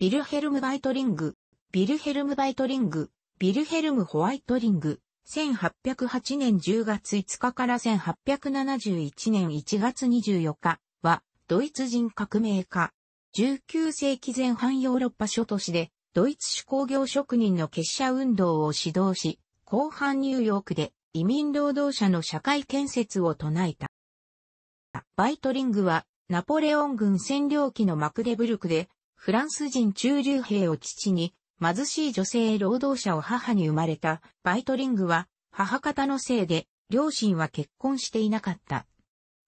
ビルヘルム・バイトリング、ビルヘルム・バイトリング、ビルヘルム・ホワイトリング、1808年10月5日から1871年1月24日は、ドイツ人革命家。19世紀前半ヨーロッパ諸都市で、ドイツ手工業職人の結社運動を指導し、後半ニューヨークで移民労働者の社会建設を唱えた。バイトリングは、ナポレオン軍占領期のマクデブルクで、フランス人中流兵を父に、貧しい女性労働者を母に生まれたバイトリングは、母方のせいで、両親は結婚していなかった。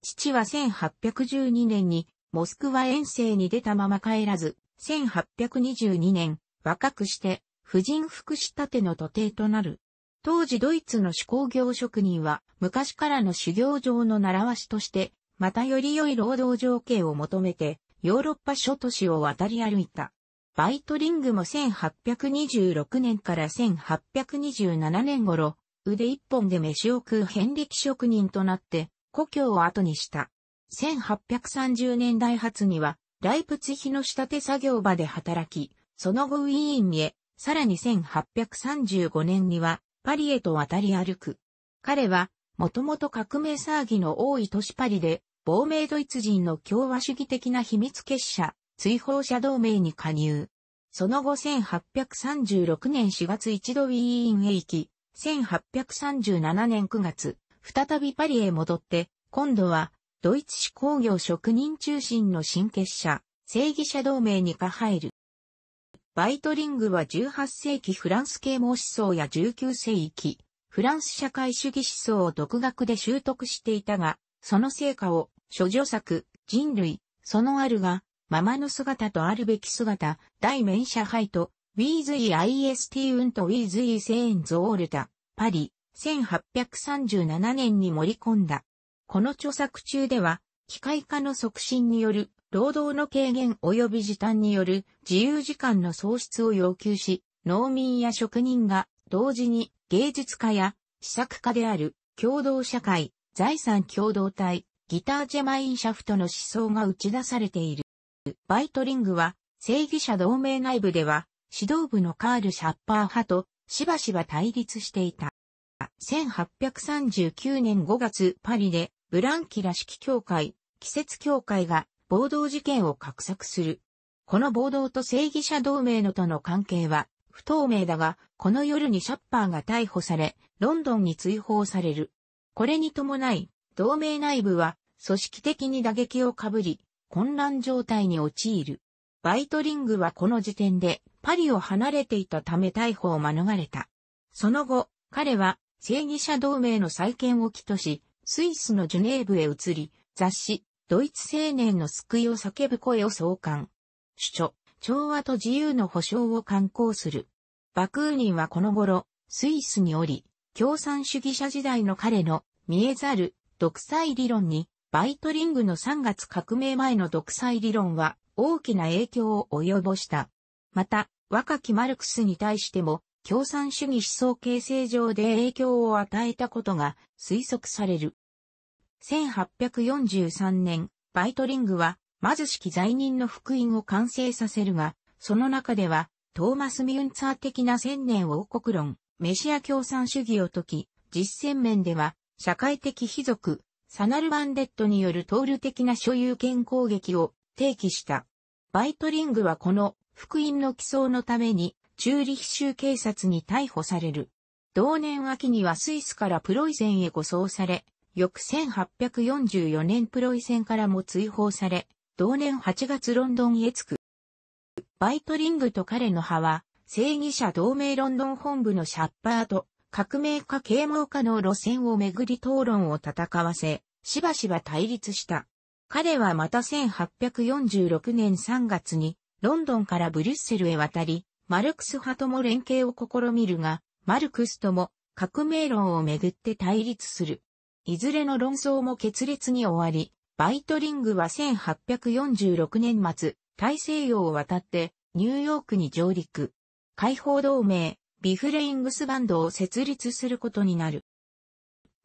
父は1812年に、モスクワ遠征に出たまま帰らず、1822年、若くして、婦人服仕立ての徒弟となる。当時ドイツの手工業職人は、昔からの修行場の習わしとして、またより良い労働条件を求めて、ヨーロッパ諸都市を渡り歩いた。バイトリングも1826年から1827年頃、腕一本で飯を食う遍歴職人となって、故郷を後にした。1830年代初には、ライプツヒの仕立て作業場で働き、その後ウィーンへ、さらに1835年には、パリへと渡り歩く。彼は、もともと革命騒ぎの多い都市パリで、亡命ドイツ人の共和主義的な秘密結社、追放者同盟に加入。その後1836年4月一度ウィーンへ行き、1837年9月、再びパリへ戻って、今度は、ドイツ市工業職人中心の新結社、正義者同盟に加入る。バイトリングは18世紀フランス啓蒙思想や19世紀、フランス社会主義思想を独学で習得していたが、その成果を諸女作、人類、そのあるが、ままの姿とあるべき姿、大面社杯と、ウィーズイ IST ンとウィーズイセーンズオールタ、パリ、1837年に盛り込んだ。この著作中では、機械化の促進による、労働の軽減及び時短による自由時間の創出を要求し、農民や職人が同時に芸術家や試作家である共同社会、財産共同体、ギタージェマインシャフトの思想が打ち出されている。バイトリングは、正義者同盟内部では、指導部のカール・シャッパー派と、しばしば対立していた。1839年5月パリで、ブランキラ式教会、季節教会が暴動事件を画策する。この暴動と正義者同盟のとの関係は不透明だが、この夜にシャッパーが逮捕され、ロンドンに追放される。これに伴い、同盟内部は組織的に打撃をかぶり、混乱状態に陥る。バイトリングはこの時点でパリを離れていたため逮捕を免れた。その後、彼は正義者同盟の再建を起とし、スイスのジュネーブへ移り、雑誌、ドイツ青年の救いを叫ぶ声を創刊。主張、調和と自由の保障を刊行する。バクーニンはこの頃、スイスにおり、共産主義者時代の彼の見えざる独裁理論に、バイトリングの3月革命前の独裁理論は大きな影響を及ぼした。また、若きマルクスに対しても、共産主義思想形成上で影響を与えたことが推測される。1843年、バイトリングは、貧しき罪人の福音を完成させるが、その中では、トーマス・ミュンツァー的な千年王国論、メシア共産主義を解き、実践面では、社会的貴族、サナルバンデットによるトール的な所有権攻撃を提起した。バイトリングはこの福音の起草のためにチューリヒ州警察に逮捕される。同年秋にはスイスからプロイセンへ護送され、翌1844年プロイセンからも追放され、同年8月ロンドンへ着く。バイトリングと彼の派は、正義者同盟ロンドン本部のシャッパーと革命家啓蒙家の路線をめぐり討論を戦わせ、しばしば対立した。彼はまた1846年3月に、ロンドンからブリュッセルへ渡り、マルクス派とも連携を試みるが、マルクスとも革命論をめぐって対立する。いずれの論争も決裂に終わり、バイトリングは1846年末、大西洋を渡ってニューヨークに上陸。解放同盟、ビフレイングスバンドを設立することになる。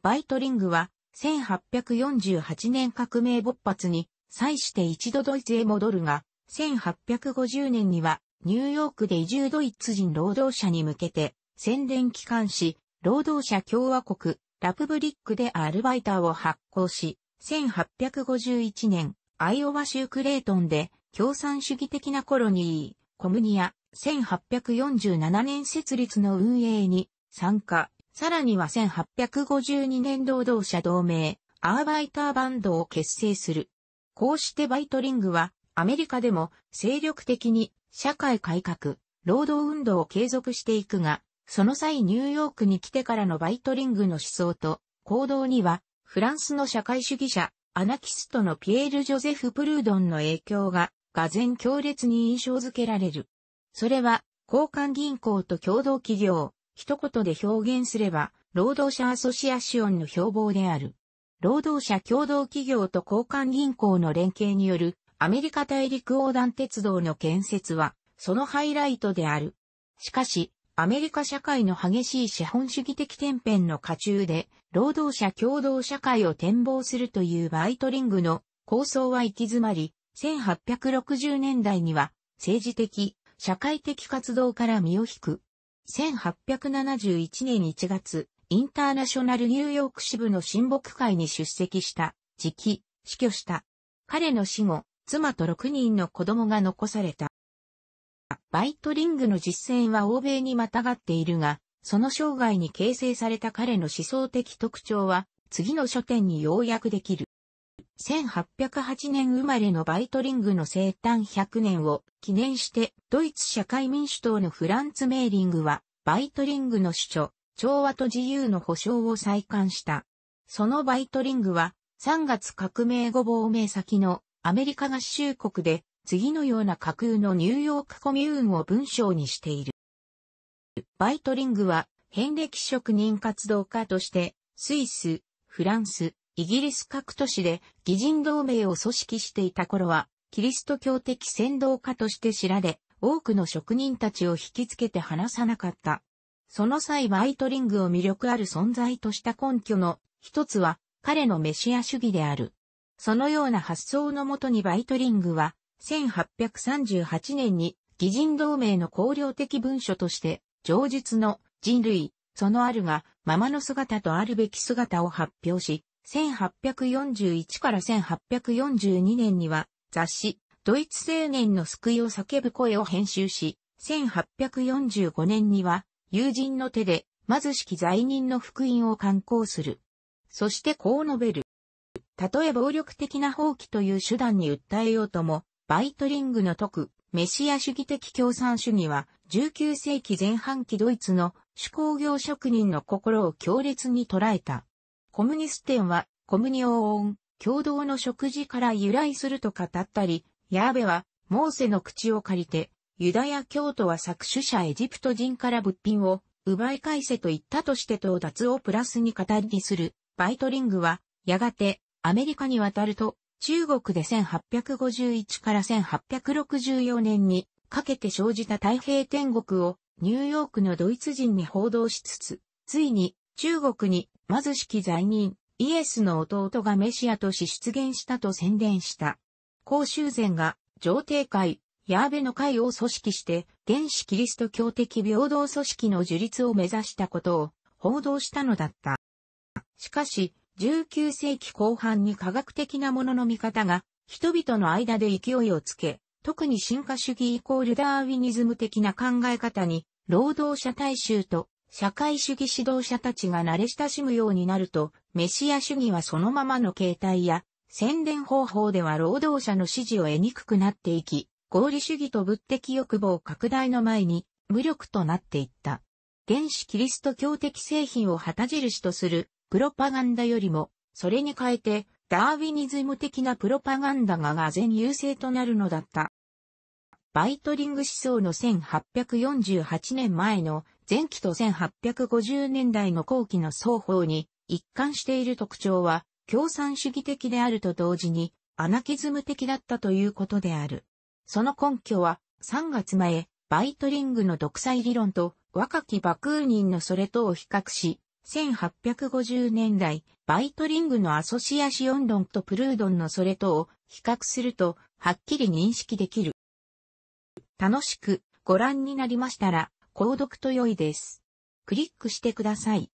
バイトリングは1848年革命勃発に際して一度ドイツへ戻るが、1850年にはニューヨークで移住ドイツ人労働者に向けて宣伝機関誌、労働者共和国、ラプブリックでアルバイターを発行し、1851年、アイオワ州クレートンで共産主義的なコロニー、コムニア、1847年設立の運営に参加、さらには1852年労働者同盟、アーバイターバンドを結成する。こうしてバイトリングは、アメリカでも精力的に社会改革、労働運動を継続していくが、その際ニューヨークに来てからのバイトリングの思想と行動には、フランスの社会主義者、アナキストのピエール・ジョゼフ・プルードンの影響が、が然強烈に印象づけられる。それは、交換銀行と共同企業、一言で表現すれば、労働者アソシアシオンの標榜である。労働者共同企業と交換銀行の連携によるアメリカ大陸横断鉄道の建設は、そのハイライトである。しかし、アメリカ社会の激しい資本主義的天変の下中で、労働者共同社会を展望するというバイトリングの構想は行き詰まり、1860年代には政治的、社会的活動から身を引く。1871年1月、インターナショナルニューヨーク支部の親睦会に出席した、時期、死去した。彼の死後、妻と6人の子供が残された。バイトリングの実践は欧米にまたがっているが、その生涯に形成された彼の思想的特徴は、次の書店に要約できる。1808年生まれのバイトリングの生誕100年を記念して、ドイツ社会民主党のフランツ・メーリングは、バイトリングの主張、調和と自由の保障を再刊した。そのバイトリングは、3月革命後亡命先のアメリカ合衆国で、次のような架空のニューヨークコミューンを文章にしている。バイトリングは、変歴職人活動家として、スイス、フランス、イギリス各都市で義人同盟を組織していた頃は、キリスト教的先導家として知られ、多くの職人たちを引きつけて話さなかった。その際バイトリングを魅力ある存在とした根拠の一つは彼のメシア主義である。そのような発想のもとにバイトリングは1838年に義人同盟の公領的文書として上述の人類、そのあるがままの姿とあるべき姿を発表し、1841から1842年には雑誌、ドイツ青年の救いを叫ぶ声を編集し、1845年には友人の手で貧しき罪人の福音を刊行する。そしてこう述べる。たとえ暴力的な放棄という手段に訴えようとも、バイトリングの徳、メシア主義的共産主義は、19世紀前半期ドイツの手工業職人の心を強烈に捉えた。コムニステンは、コムニオーン、共同の食事から由来すると語ったり、ヤーベは、モーセの口を借りて、ユダヤ教徒は搾取者エジプト人から物品を奪い返せと言ったとして到達をプラスに語りする。バイトリングは、やがてアメリカに渡ると、中国で1851から1864年にかけて生じた太平天国をニューヨークのドイツ人に報道しつつ、ついに中国に貧しき罪人、イエスの弟がメシアとし出現したと宣伝した。公衆前が上帝会、ヤーベの会を組織して、原始キリスト教的平等組織の樹立を目指したことを報道したのだった。しかし、19世紀後半に科学的なものの見方が人々の間で勢いをつけ、特に進化主義イコールダーウィニズム的な考え方に、労働者大衆と社会主義指導者たちが慣れ親しむようになると、メシア主義はそのままの形態や、宣伝方法では労働者の支持を得にくくなっていき、合理主義と物的欲望拡大の前に、無力となっていった。原始キリスト教的製品を旗印とするプロパガンダよりも、それに変えて、ダーウィニズム的なプロパガンダがが然優勢となるのだった。バイトリング思想の1848年前の前期と1850年代の後期の双方に一貫している特徴は共産主義的であると同時にアナキズム的だったということである。その根拠は3月前、バイトリングの独裁理論と若きバクーニンのそれとを比較し、1850年代、バイトリングのアソシアシオン論とプルードンのそれとを比較すると、はっきり認識できる。楽しくご覧になりましたら、購読と良いです。クリックしてください。